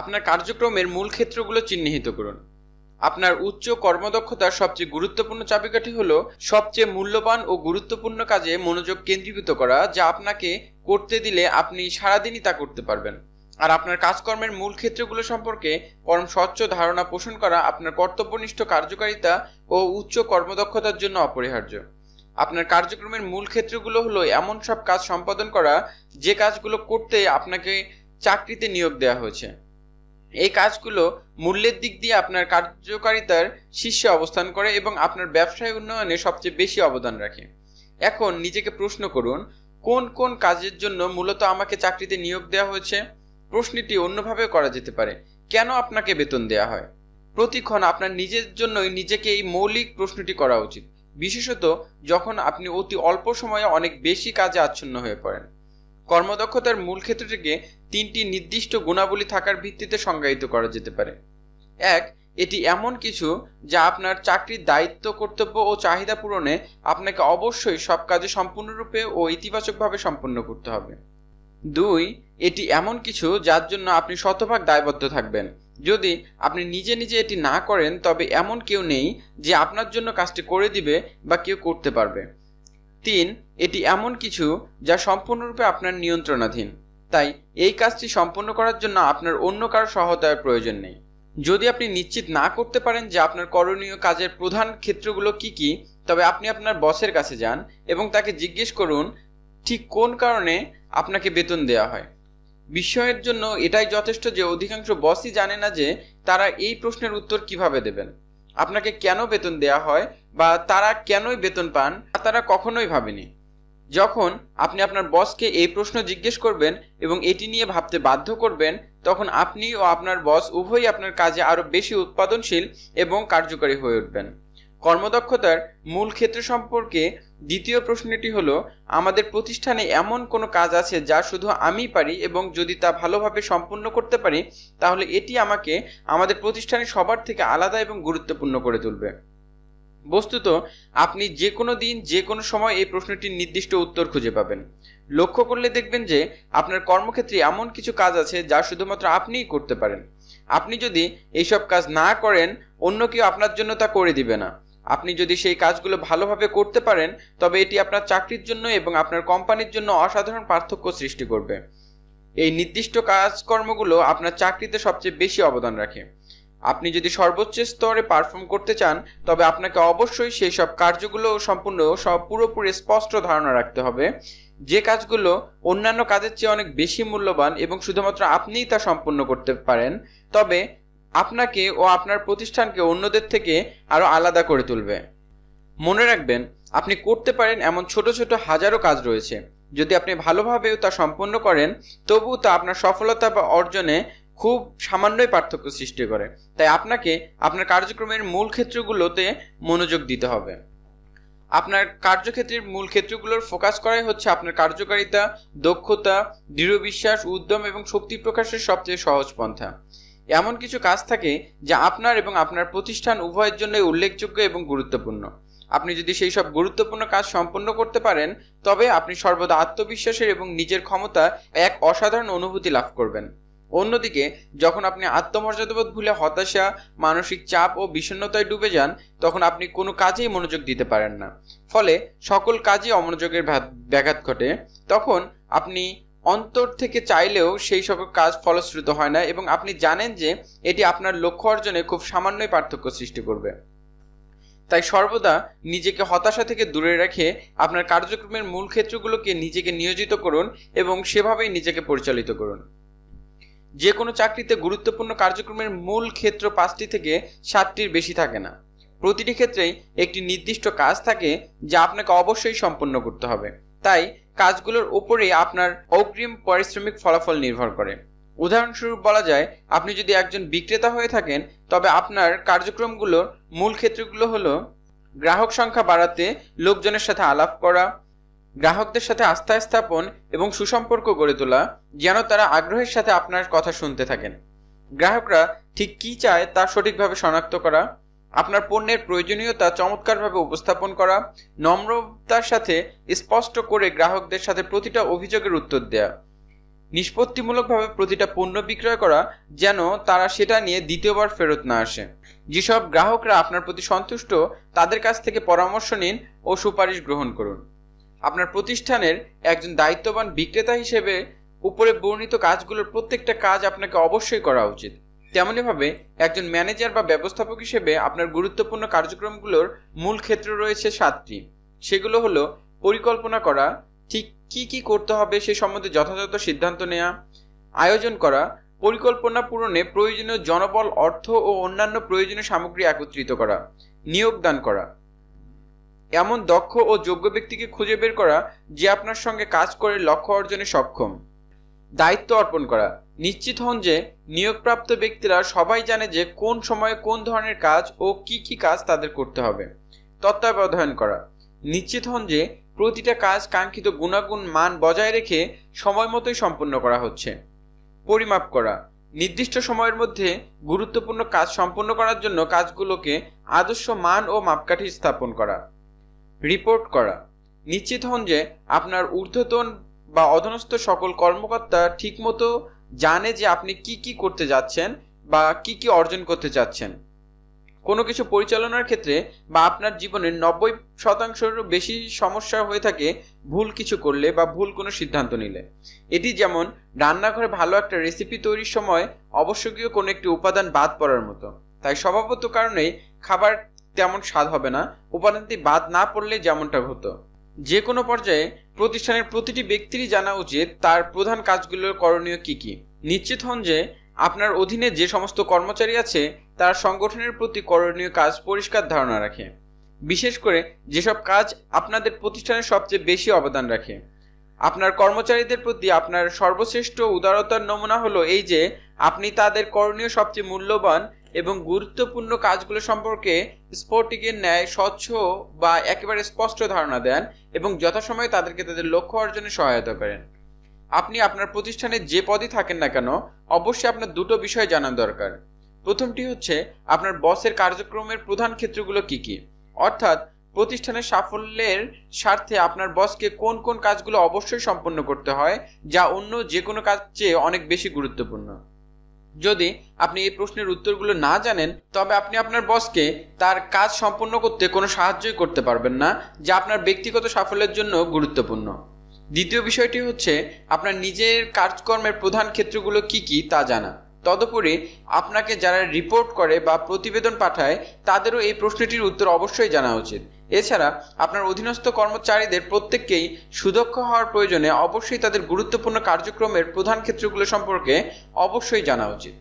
আপনার কার্যক্রমের মূল ক্ষেত্রগুলো চিহ্নিত করুন আপনার উচ্চ কর্মদক্ষতার সবচেয়ে গুরুত্বপূর্ণ চাবিকাঠি হল সবচেয়ে মূল্যবান ও গুরুত্বপূর্ণ কাজে মনোযোগ কেন্দ্রীভূত করা যা আপনাকে করতে দিলে আপনি সারাদিনই তা করতে পারবেন আর আপনার কাজকর্মের মূল ক্ষেত্রগুলো সম্পর্কে পরম স্বচ্ছ ধারণা পোষণ করা আপনার কর্তব্যনিষ্ঠ কার্যকারিতা ও উচ্চ কর্মদক্ষতার জন্য অপরিহার্য আপনার কার্যক্রমের মূল ক্ষেত্রগুলো হলো এমন সব কাজ সম্পাদন করা যে কাজগুলো করতে আপনাকে চাকরিতে নিয়োগ দেওয়া হয়েছে এই কাজগুলো মূল্যের দিক দিয়ে আপনার কার্যকারিতার শীর্ষে অবস্থান করে এবং আপনার ব্যবসায় উন্নয়নে সবচেয়ে বেশি অবদান রাখে এখন নিজেকে প্রশ্ন করুন কোন কোন কাজের জন্য মূলত আমাকে চাকরিতে নিয়োগ দেওয়া হয়েছে প্রশ্নটি অন্যভাবে করা যেতে পারে কেন আপনাকে বেতন দেয়া হয় প্রতিক্ষণ আপনার নিজের জন্যই নিজেকে এই মৌলিক প্রশ্নটি করা উচিত বিশেষত যখন আপনি অতি অল্প সময়ে অনেক বেশি কাজে আচ্ছন্ন হয়ে পড়েন কর্মদক্ষতার মূল ক্ষেত্রটিকে তিনটি নির্দিষ্ট গুণাবলী থাকার ভিত্তিতে সংজ্ঞায়িত করা যেতে পারে এক এটি এমন কিছু যা আপনার চাকরির দায়িত্ব কর্তব্য ও চাহিদা পূরণে আপনাকে অবশ্যই সব কাজে সম্পূর্ণরূপে ও ইতিবাচকভাবে সম্পন্ন করতে হবে দুই এটি এমন কিছু যার জন্য আপনি শতভাগ দায়বদ্ধ থাকবেন যদি আপনি নিজে নিজে এটি না করেন তবে এমন কেউ নেই যে আপনার জন্য কাজটি করে দিবে বা কেউ করতে পারবে তিন এটি এমন কিছু যা সম্পূর্ণরূপে আপনার নিয়ন্ত্রণাধীন তাই এই কাজটি সম্পন্ন করার জন্য আপনার অন্য কারো সহায়তার প্রয়োজন নেই যদি আপনি নিশ্চিত না করতে পারেন যে আপনার করণীয় কাজের প্রধান ক্ষেত্রগুলো কি কি তবে আপনি আপনার বসের কাছে যান এবং তাকে জিজ্ঞেস করুন ঠিক কোন কারণে আপনাকে বেতন দেওয়া হয় বিস্ময়ের জন্য এটাই যথেষ্ট যে অধিকাংশ বসই জানে না যে তারা এই প্রশ্নের উত্তর কিভাবে দেবেন আপনাকে কেন বেতন দেয়া হয় বা তারা কেনই বেতন পান তারা কখনোই ভাবেনি যখন আপনি আপনার বসকে এই প্রশ্ন জিজ্ঞেস করবেন এবং এটি নিয়ে ভাবতে বাধ্য করবেন তখন আপনি ও আপনার বস উভয়ই আপনার কাজে আরও বেশি উৎপাদনশীল এবং কার্যকারী হয়ে উঠবেন কর্মদক্ষতার মূল ক্ষেত্র সম্পর্কে দ্বিতীয় প্রশ্নটি হলো আমাদের প্রতিষ্ঠানে এমন কোনো কাজ আছে যা শুধু আমি পারি এবং যদি তা ভালোভাবে সম্পূর্ণ করতে পারি তাহলে এটি আমাকে আমাদের প্রতিষ্ঠানে সবার থেকে আলাদা এবং গুরুত্বপূর্ণ করে তুলবে বস্তুত আপনি যে কোনো দিন যে কোনো সময় এই প্রশ্নটির নির্দিষ্ট উত্তর খুঁজে পাবেন লক্ষ্য করলে দেখবেন যে আপনার কর্মক্ষেত্রে এমন কিছু কাজ আছে যা শুধুমাত্র আপনিই করতে পারেন আপনি যদি এইসব কাজ না করেন অন্য কেউ আপনার জন্য তা করে দিবে না আপনি যদি সেই কাজগুলো ভালোভাবে করতে পারেন তবে এটি আপনার চাকরির জন্য এবং আপনার কোম্পানির জন্য অসাধারণ পার্থক্য সৃষ্টি করবে এই নির্দিষ্ট কাজকর্মগুলো আপনার চাকরিতে সবচেয়ে বেশি অবদান রাখে আপনি যদি সর্বোচ্চ স্তরে পারফর্ম করতে চান তবে আপনাকে অবশ্যই সেই সব কার্যগুলো সম্পূর্ণ সব পুরোপুরি স্পষ্ট ধারণা রাখতে হবে যে কাজগুলো অন্যান্য কাজের চেয়ে অনেক বেশি মূল্যবান এবং শুধুমাত্র আপনিই তা সম্পূর্ণ করতে পারেন তবে আপনাকে ও আপনার প্রতিষ্ঠানকে অন্যদের থেকে আরও আলাদা করে তুলবে মনে রাখবেন আপনি করতে পারেন এমন ছোট ছোট হাজারো কাজ রয়েছে যদি আপনি ভালোভাবেও তা সম্পন্ন করেন তবুও তা আপনার সফলতা বা অর্জনে খুব সামান্যই পার্থক্য সৃষ্টি করে তাই আপনাকে আপনার কার্যক্রমের মূল ক্ষেত্রগুলোতে মনোযোগ দিতে হবে আপনার কার্যক্ষেত্রের মূল ক্ষেত্রগুলোর ফোকাস করাই হচ্ছে আপনার কার্যকারিতা দক্ষতা দৃঢ় বিশ্বাস উদ্যম এবং শক্তি প্রকাশের সবচেয়ে সহজ পন্থা এমন কিছু কাজ থাকে যা আপনার এবং আপনার প্রতিষ্ঠান উভয়ের জন্যই উল্লেখযোগ্য এবং গুরুত্বপূর্ণ আপনি যদি সেই সব গুরুত্বপূর্ণ কাজ সম্পন্ন করতে পারেন তবে আপনি সর্বদা আত্মবিশ্বাসের এবং নিজের ক্ষমতা এক অসাধারণ অনুভূতি লাভ করবেন অন্যদিকে যখন আপনি আত্মমর্যাদাবোধ ভুলে হতাশা মানসিক চাপ ও বিষণ্নতায় ডুবে যান তখন আপনি কোনো কাজেই মনোযোগ দিতে পারেন না ফলে সকল কাজে অমনোযোগের ব্যাঘাত ঘটে তখন আপনি অন্তর থেকে চাইলেও সেই সব কাজ ফলশ্রুত হয় না এবং আপনি জানেন যে এটি আপনার লক্ষ্য অর্জনে খুব সামান্যই পার্থক্য সৃষ্টি করবে তাই সর্বদা নিজেকে হতাশা থেকে দূরে রেখে আপনার কার্যক্রমের মূল ক্ষেত্রগুলোকে নিজেকে নিয়োজিত করুন এবং সেভাবেই নিজেকে পরিচালিত করুন যে কোনো চাকরিতে গুরুত্বপূর্ণ কার্যক্রমের মূল ক্ষেত্র পাঁচটি থেকে সাতটির বেশি থাকে না প্রতিটি ক্ষেত্রেই একটি নির্দিষ্ট কাজ থাকে যা আপনাকে অবশ্যই সম্পন্ন করতে হবে তাই কাজগুলোর উপরে আপনার অগ্রিম পারিশ্রমিক ফলাফল নির্ভর করে উদাহরণস্বরূপ বলা যায় আপনি যদি একজন বিক্রেতা হয়ে থাকেন তবে আপনার কার্যক্রমগুলোর মূল ক্ষেত্রগুলো হলো গ্রাহক সংখ্যা বাড়াতে লোকজনের সাথে আলাপ করা গ্রাহকদের সাথে আস্থা স্থাপন এবং সুসম্পর্ক গড়ে তোলা যেন তারা আগ্রহের সাথে আপনার কথা শুনতে থাকেন গ্রাহকরা ঠিক কি চায় তা সঠিকভাবে শনাক্ত করা আপনার পণ্যের প্রয়োজনীয়তা চমৎকারভাবে উপস্থাপন করা নম্রতার সাথে স্পষ্ট করে গ্রাহকদের সাথে প্রতিটা অভিযোগের উত্তর দেয়া নিষ্পত্তিমূলকভাবে প্রতিটা পণ্য বিক্রয় করা যেন তারা সেটা নিয়ে দ্বিতীয়বার ফেরত না আসে যেসব গ্রাহকরা আপনার প্রতি সন্তুষ্ট তাদের কাছ থেকে পরামর্শ নিন ও সুপারিশ গ্রহণ করুন আপনার প্রতিষ্ঠানের একজন দায়িত্ববান বিক্রেতা হিসেবে উপরে বর্ণিত কাজগুলোর প্রত্যেকটা কাজ আপনাকে অবশ্যই করা উচিত তেমনইভাবে একজন ম্যানেজার বা ব্যবস্থাপক হিসেবে আপনার গুরুত্বপূর্ণ কার্যক্রমগুলোর মূল ক্ষেত্র রয়েছে সাতটি সেগুলো হলো পরিকল্পনা করা ঠিক কি কি করতে হবে সে সম্বন্ধে যথাযথ সিদ্ধান্ত নেওয়া আয়োজন করা পরিকল্পনা পূরণে প্রয়োজনীয় জনবল অর্থ ও অন্যান্য প্রয়োজনীয় সামগ্রী একত্রিত করা নিয়োগদান করা এমন দক্ষ ও যোগ্য ব্যক্তিকে খুঁজে বের করা যে আপনার সঙ্গে কাজ করে লক্ষ্য অর্জনে সক্ষম দায়িত্ব অর্পণ করা নিশ্চিত হন যে নিয়োগপ্রাপ্ত ব্যক্তিরা সবাই জানে যে কোন সময়ে কোন ধরনের কাজ ও কি কি কাজ তাদের করতে হবে তত্ত্বাবধান করা নিশ্চিত হন যে প্রতিটা কাজ কাঙ্ক্ষিত গুণাগুণ মান বজায় রেখে সময় মতোই সম্পন্ন করা হচ্ছে পরিমাপ করা নির্দিষ্ট সময়ের মধ্যে গুরুত্বপূর্ণ কাজ সম্পন্ন করার জন্য কাজগুলোকে আদর্শ মান ও মাপকাঠি স্থাপন করা রিপোর্ট করা নিশ্চিত হন যে আপনার ঊর্ধ্বতন বা অধনস্থ সকল কর্মকর্তা ঠিকমতো জানে যে আপনি কি কি করতে যাচ্ছেন বা কি কি অর্জন করতে চাচ্ছেন কোনো কিছু পরিচালনার ক্ষেত্রে বা আপনার জীবনের নব্বই শতাংশেরও বেশি সমস্যা হয়ে থাকে ভুল কিছু করলে বা ভুল কোনো সিদ্ধান্ত নিলে এটি যেমন রান্নাঘরে ভালো একটা রেসিপি তৈরির সময় অবশ্যকীয় কোনো একটি উপাদান বাদ পড়ার মতো তাই স্বভাবত কারণেই খাবার তেমন স্বাদ হবে না উপাদানটি বাদ না পড়লে যেমনটা হতো যে কোনো পর্যায়ে প্রতিষ্ঠানের প্রতিটি ব্যক্তিরই জানা উচিত তার প্রধান কাজগুলোর করণীয় কি কি নিশ্চিত হন যে আপনার অধীনে যে সমস্ত কর্মচারী আছে তার সংগঠনের প্রতি করণীয় কাজ পরিষ্কার ধারণা রাখে বিশেষ করে যেসব কাজ আপনাদের প্রতিষ্ঠানের সবচেয়ে বেশি অবদান রাখে আপনার কর্মচারীদের প্রতি আপনার সর্বশ্রেষ্ঠ উদারতার নমুনা হলো এই যে আপনি তাদের করণীয় সবচেয়ে মূল্যবান এবং গুরুত্বপূর্ণ কাজগুলো সম্পর্কে স্পোর্টিকের ন্যায় স্বচ্ছ বা একেবারে স্পষ্ট ধারণা দেন এবং যথাসময়ে তাদেরকে তাদের লক্ষ্য অর্জনে সহায়তা করেন আপনি আপনার প্রতিষ্ঠানে যে পদই থাকেন না কেন অবশ্যই আপনার দুটো বিষয় জানা দরকার প্রথমটি হচ্ছে আপনার বসের কার্যক্রমের প্রধান ক্ষেত্রগুলো কি কি অর্থাৎ প্রতিষ্ঠানের সাফল্যের স্বার্থে আপনার বসকে কোন কোন কাজগুলো অবশ্যই সম্পন্ন করতে হয় যা অন্য যে কোনো কাজ চেয়ে অনেক বেশি গুরুত্বপূর্ণ যদি আপনি এই প্রশ্নের উত্তরগুলো না জানেন তবে আপনি আপনার বসকে তার কাজ সম্পন্ন করতে কোনো সাহায্যই করতে পারবেন না যা আপনার ব্যক্তিগত সাফল্যের জন্য গুরুত্বপূর্ণ দ্বিতীয় বিষয়টি হচ্ছে আপনার নিজের কাজকর্মের প্রধান ক্ষেত্রগুলো কি কি তা জানা তদুপরি আপনাকে যারা রিপোর্ট করে বা প্রতিবেদন পাঠায় তাদেরও এই প্রশ্নটির উত্তর অবশ্যই জানা উচিত এছাড়া আপনার অধীনস্থ কর্মচারীদের প্রত্যেককেই সুদক্ষ হওয়ার প্রয়োজনে অবশ্যই তাদের গুরুত্বপূর্ণ কার্যক্রমের প্রধান ক্ষেত্রগুলো সম্পর্কে অবশ্যই জানা উচিত